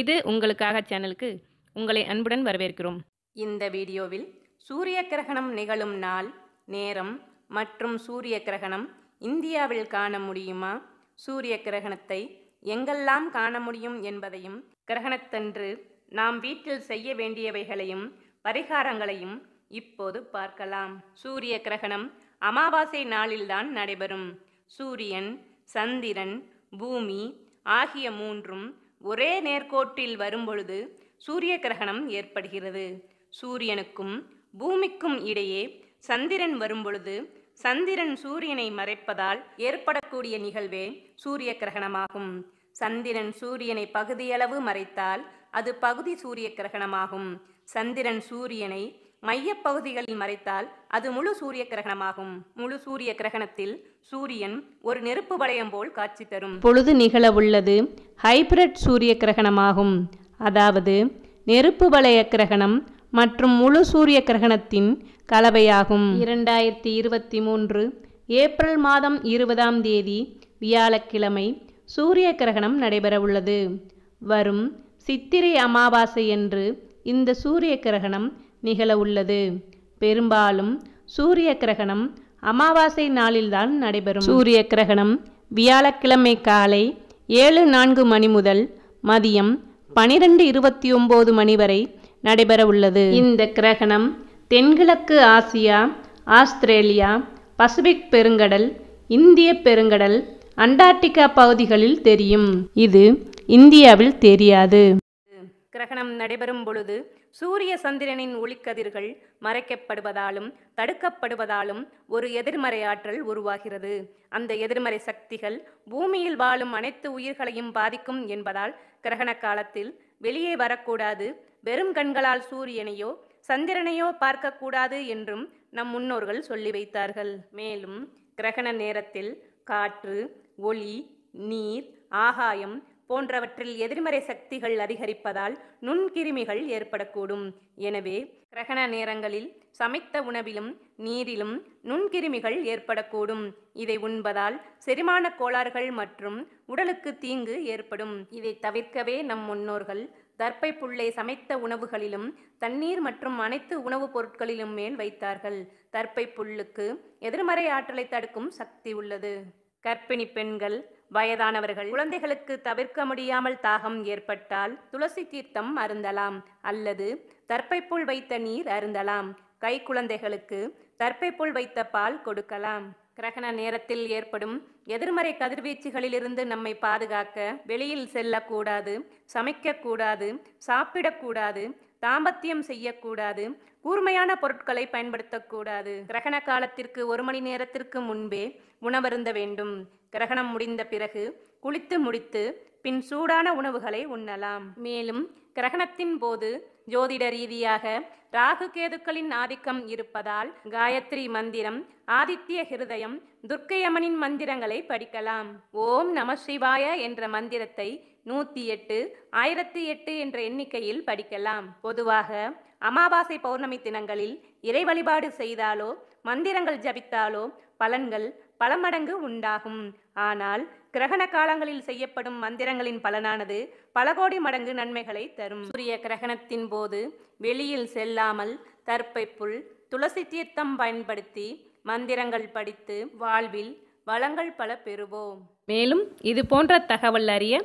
இது உங்களுக்காக சேனலுக்கு உங்களை அன்புடன் வரவேற்கிறோம் இந்த வீடியோவில் சூரிய கிரகணம் நிகழும் நாள் நேரம் மற்றும் சூரிய கிரகணம் இந்தியாவில் காண முடியுமா சூரிய கிரகணத்தை எங்கெல்லாம் காண முடியும் என்பதையும் கிரகணத்தன்று நாம் வீட்டில் செய்ய வேண்டியவைகளையும் பரிகாரங்களையும் இப்போது பார்க்கலாம் சூரிய கிரகணம் அமாவாசை நாளில்தான் நடைபெறும் சூரியன் சந்திரன் பூமி ஆகிய மூன்றும் ஒரே நேர்கோட்டில் வரும்பொழுது சூரிய கிரகணம் ஏற்படுகிறது சூரியனுக்கும் பூமிக்கும் இடையே சந்திரன் வரும்பொழுது சந்திரன் சூரியனை மறைப்பதால் ஏற்படக்கூடிய நிகழ்வே சூரிய கிரகணமாகும் சந்திரன் சூரியனை பகுதியளவு மறைத்தால் அது பகுதி சூரிய கிரகணமாகும் சந்திரன் சூரியனை மையப்பகுதிகளில் மறைத்தால் அது முழு சூரிய கிரகணமாகும் முழு சூரிய கிரகணத்தில் சூரியன் ஒரு நெருப்பு வளையம் போல் காட்சி தரும் பொழுது நிகழவுள்ளது ஹைபிரட் சூரிய கிரகணமாகும் அதாவது நெருப்பு வளைய கிரகணம் மற்றும் முழு சூரிய கிரகணத்தின் கலவையாகும் இரண்டாயிரத்தி இருபத்தி மூன்று ஏப்ரல் மாதம் இருபதாம் தேதி வியாழக்கிழமை சூரிய கிரகணம் நடைபெறவுள்ளது வரும் சித்திரை அமாவாசை என்று இந்த சூரிய கிரகணம் நிகழவுள்ளது பெரும்பாலும் சூரிய கிரகணம் அமாவாசை நாளில்தான் நடைபெறும் சூரிய கிரகணம் வியாழக்கிழமை காலை ஏழு நான்கு மணி முதல் மதியம் பனிரெண்டு இருபத்தி ஒம்பது மணி வரை நடைபெற உள்ளது இந்த கிரகணம் தென்கிழக்கு ஆசியா ஆஸ்திரேலியா பசிபிக் பெருங்கடல் இந்திய பெருங்கடல் அண்டார்டிகா பகுதிகளில் தெரியும் இது இந்தியாவில் தெரியாது கிரகணம் நடைபெறும் பொழுது சூரிய சந்திரனின் ஒளிக்கதிர்கள் மறைக்கப்படுவதாலும் தடுக்கப்படுவதாலும் ஒரு எதிர்மறை ஆற்றல் உருவாகிறது அந்த எதிர்மறை சக்திகள் பூமியில் வாழும் அனைத்து உயிர்களையும் பாதிக்கும் என்பதால் கிரகண காலத்தில் வெளியே வரக்கூடாது வெறும் கண்களால் சூரியனையோ சந்திரனையோ பார்க்கக்கூடாது என்றும் நம் முன்னோர்கள் சொல்லி வைத்தார்கள் மேலும் கிரகண நேரத்தில் காற்று ஒளி நீர் ஆகாயம் போன்றவற்றில் எதிர்மறை சக்திகள் அதிகரிப்பதால் நுண்கிருமிகள் ஏற்படக்கூடும் எனவே கிரகண நேரங்களில் சமைத்த உணவிலும் நீரிலும் நுண்கிருமிகள் ஏற்படக்கூடும் இதை உண்பதால் செரிமான கோளாறுகள் மற்றும் உடலுக்கு தீங்கு ஏற்படும் இதை தவிர்க்கவே நம் முன்னோர்கள் தர்ப்பை புள்ளை சமைத்த உணவுகளிலும் தண்ணீர் மற்றும் அனைத்து உணவுப் பொருட்களிலும் மேல் வைத்தார்கள் தர்ப்பை புல்லுக்கு எதிர்மறை ஆற்றலை தடுக்கும் சக்தி உள்ளது கர்ப்பிணி பெண்கள் வயதானவர்கள் குழந்தைகளுக்கு தவிர்க்க முடியாமல் தாகம் ஏற்பட்டால் துளசி தீர்த்தம் அருந்தலாம் அல்லது தற்பைப்புள் வைத்த நீர் அருந்தலாம் கை குழந்தைகளுக்கு தற்பைப்புள் வைத்த பால் கொடுக்கலாம் கிரகண நேரத்தில் ஏற்படும் எதிர்மறை கதிர்வீச்சுகளிலிருந்து நம்மை பாதுகாக்க வெளியில் செல்லக்கூடாது சமைக்கக்கூடாது சாப்பிடக்கூடாது தாம்பத்தியம் செய்யக்கூடாது கூர்மையான பொருட்களை பயன்படுத்தக்கூடாது கிரகண காலத்திற்கு ஒரு மணி நேரத்திற்கு முன்பே உணவருந்த வேண்டும் கிரகணம் முடிந்த பிறகு குளித்து முடித்து பின் சூடான உணவுகளை உண்ணலாம் மேலும் கிரகணத்தின் போது ஜோதிட ரீதியாக ராகு கேதுக்களின் ஆதிக்கம் இருப்பதால் காயத்ரி மந்திரம் ஆதித்ய ஹிருதயம் துர்க்கையம்மனின் மந்திரங்களை படிக்கலாம் ஓம் நம சிவாய என்ற மந்திரத்தை நூற்றி எட்டு ஆயிரத்தி எட்டு என்ற எண்ணிக்கையில் படிக்கலாம் பொதுவாக அமாவாசை பௌர்ணமி தினங்களில் இறை வழிபாடு செய்தாலோ மந்திரங்கள் ஜபித்தாலோ பலன்கள் பல மடங்கு உண்டாகும் ஆனால் கிரகண காலங்களில் செய்யப்படும் மந்திரங்களின் பலனானது பல கோடி மடங்கு நன்மைகளை தரும் சூரிய கிரகணத்தின் போது வெளியில் செல்லாமல் தற்பைப்புள் துளசி தீர்த்தம் பயன்படுத்தி மந்திரங்கள் படித்து வாழ்வில் வளங்கள் பல பெறுவோம் மேலும் இது போன்ற தகவல் அறிய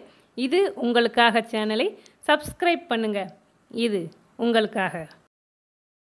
இது உங்களுக்காக சேனலை சப்ஸ்கிரைப் பண்ணுங்கள் இது உங்களுக்காக